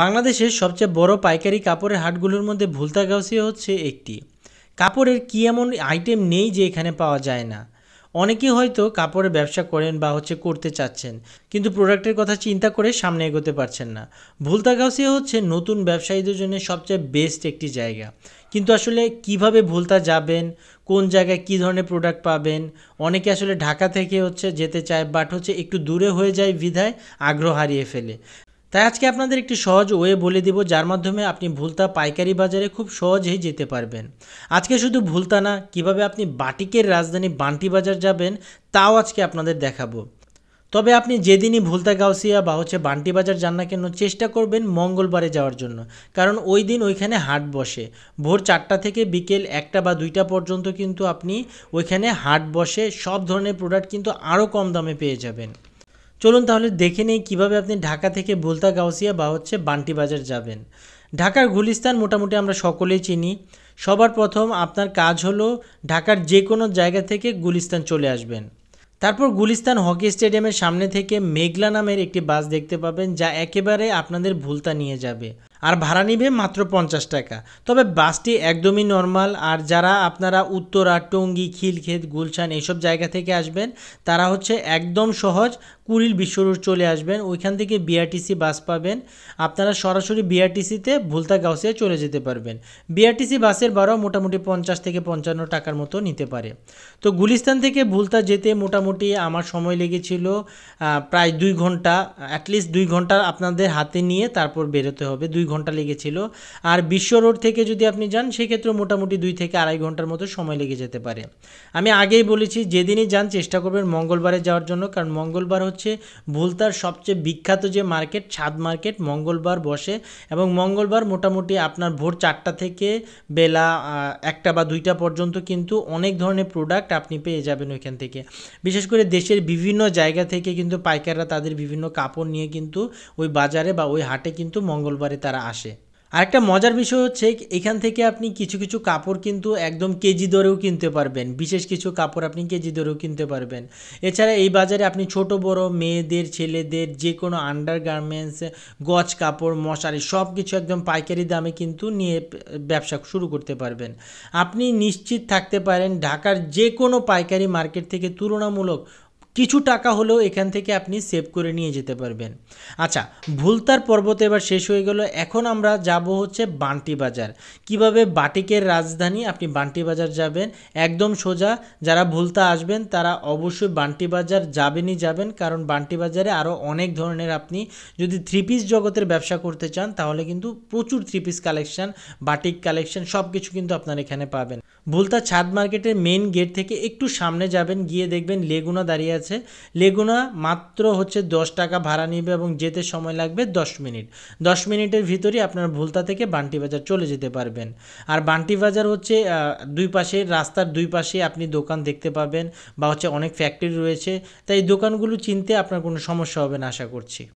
বাংলাদেশের সবচেয়ে বড় পাইকারি কাপড়ের হাটগুলোর মধ্যে ভুলতা হচ্ছে একটি কাপড়ের কি এমন আইটেম নেই যে এখানে পাওয়া যায় না অনেকেই হয়তো কাপড়ের ব্যবসা করেন বা হচ্ছে করতে চাচ্ছেন কিন্তু প্রোডাক্টের কথা চিন্তা করে সামনে এগোতে পারছেন না ভুলতা হচ্ছে নতুন ব্যবসায়ীদের জন্য সবচেয়ে বেস্ট একটি জায়গা কিন্তু আসলে কিভাবে ভুলতা যাবেন কোন জায়গায় কি ধরনের প্রোডাক্ট পাবেন অনেকে আসলে ঢাকা থেকে হচ্ছে যেতে চায় বাট হচ্ছে একটু দূরে হয়ে যায় বিধায় আগ্রহ হারিয়ে ফেলে তাই আজকে আপনাদের একটি সহজ ওয়ে বলে দিব যার মাধ্যমে আপনি ভুলতা পাইকারি বাজারে খুব সহজেই যেতে পারবেন আজকে শুধু ভুলতা না কিভাবে আপনি বাটিকের রাজধানী বান্টি বাজার যাবেন তাও আজকে আপনাদের দেখাবো তবে আপনি যেদিনই ভুলতা গাউসিয়া বা হচ্ছে বান্টি বাজার যান না কেন চেষ্টা করবেন মঙ্গলবারে যাওয়ার জন্য কারণ ওই দিন ওইখানে হাট বসে ভোর চারটা থেকে বিকেল একটা বা দুইটা পর্যন্ত কিন্তু আপনি ওইখানে হাট বসে সব ধরনের প্রোডাক্ট কিন্তু আরও কম দামে পেয়ে যাবেন চলুন তাহলে দেখে নিই কীভাবে আপনি ঢাকা থেকে বোলতা গাউসিয়া বা হচ্ছে বান্টি বাজার যাবেন ঢাকার গুলিস্তান মোটামুটি আমরা সকলেই চিনি সবার প্রথম আপনার কাজ হলো ঢাকার যে কোনো জায়গা থেকে গুলিস্তান চলে আসবেন তারপর গুলিস্তান হকি স্টেডিয়ামের সামনে থেকে মেঘলা নামের একটি বাস দেখতে পাবেন যা একেবারে আপনাদের ভুলতা নিয়ে যাবে আর ভাড়া নিবে মাত্র পঞ্চাশ টাকা তবে বাসটি একদমই নর্মাল আর যারা আপনারা উত্তরা টঙ্গি খিলক্ষেত গুলশান এইসব জায়গা থেকে আসবেন তারা হচ্ছে একদম সহজ কুড়িল বিশ্বরোড চলে আসবেন ওইখান থেকে বিআরটিসি বাস পাবেন আপনারা সরাসরি বিআরটিসিতে ভুলতা গাউসিয়া চলে যেতে পারবেন বিআরটিসি বাসের বারো মোটামুটি পঞ্চাশ থেকে পঞ্চান্ন টাকার মতো নিতে পারে তো গুলিস্তান থেকে ভুলতা যেতে মোটামুটি আমার সময় লেগেছিল প্রায় দুই ঘন্টা অ্যাটলিস্ট দুই ঘন্টা আপনাদের হাতে নিয়ে তারপর বেরোতে হবে দুই ঘন্টা লেগেছিল আর বিশ্ব রোড থেকে যদি আপনি যান সেক্ষেত্রে মোটামুটি দুই থেকে আড়াই ঘন্টার মতো সময় লেগে যেতে পারে আমি আগেই বলেছি যেদিনই যান চেষ্টা করবেন মঙ্গলবারে যাওয়ার জন্য কারণ মঙ্গলবার হচ্ছে ভুলতার সবচেয়ে বিখ্যাত যে মার্কেট ছাদ মার্কেট মঙ্গলবার বসে এবং মঙ্গলবার মোটামুটি আপনার ভোর চারটা থেকে বেলা একটা বা দুইটা পর্যন্ত কিন্তু অনেক ধরনের প্রোডাক্ট আপনি পেয়ে যাবেন ওইখান থেকে বিশেষ করে দেশের বিভিন্ন জায়গা থেকে কিন্তু পাইকাররা তাদের বিভিন্ন কাপড় নিয়ে কিন্তু ওই বাজারে বা ওই হাটে কিন্তু মঙ্গলবারে তারা তারা আসে আরেকটা মজার বিষয় হচ্ছে এখান থেকে আপনি কিছু কিছু কাপড় কিন্তু একদম কেজি দরেও কিনতে পারবেন বিশেষ কিছু কাপড় আপনি কেজি দরেও কিনতে পারবেন এছাড়া এই বাজারে আপনি ছোট বড় মেয়েদের ছেলেদের যে কোনো আন্ডার গার্মেন্টস গজ কাপড় মশারি সব কিছু একদম পাইকারি দামে কিন্তু নিয়ে ব্যবসা শুরু করতে পারবেন আপনি নিশ্চিত থাকতে পারেন ঢাকার যে কোনো পাইকারি মার্কেট থেকে তুলনামূলক কিছু টাকা হলেও এখান থেকে আপনি সেভ করে নিয়ে যেতে পারবেন আচ্ছা ভুলতার পর্বত এবার শেষ হয়ে গেল এখন আমরা যাব হচ্ছে বান্টি বাজার কিভাবে বাটিকের রাজধানী আপনি বান্টি বাজার যাবেন একদম সোজা যারা ভুলতা আসবেন তারা অবশ্যই বান্টি বাজার যাবেনই যাবেন কারণ বান্টি বাজারে আরও অনেক ধরনের আপনি যদি থ্রি পিস জগতের ব্যবসা করতে চান তাহলে কিন্তু প্রচুর three piece collection batik collection সব কিছু কিন্তু আপনার এখানে পাবেন ভুলতা ছাদ মার্কেটের মেন গেট থেকে একটু সামনে যাবেন গিয়ে দেখবেন লেগুনা দাঁড়িয়ে আছে লেগুনা মাত্র হচ্ছে দশ টাকা ভাড়া নিবে এবং যেতে সময় লাগবে দশ মিনিট দশ মিনিটের ভিতরে আপনার ভুলতা থেকে বান্টি বাজার চলে যেতে পারবেন আর বান্টি বাজার হচ্ছে দুই পাশে রাস্তার দুই পাশে আপনি দোকান দেখতে পাবেন বা হচ্ছে অনেক ফ্যাক্টরি রয়েছে তাই দোকানগুলো চিনতে আপনার কোনো সমস্যা হবে না আশা করছি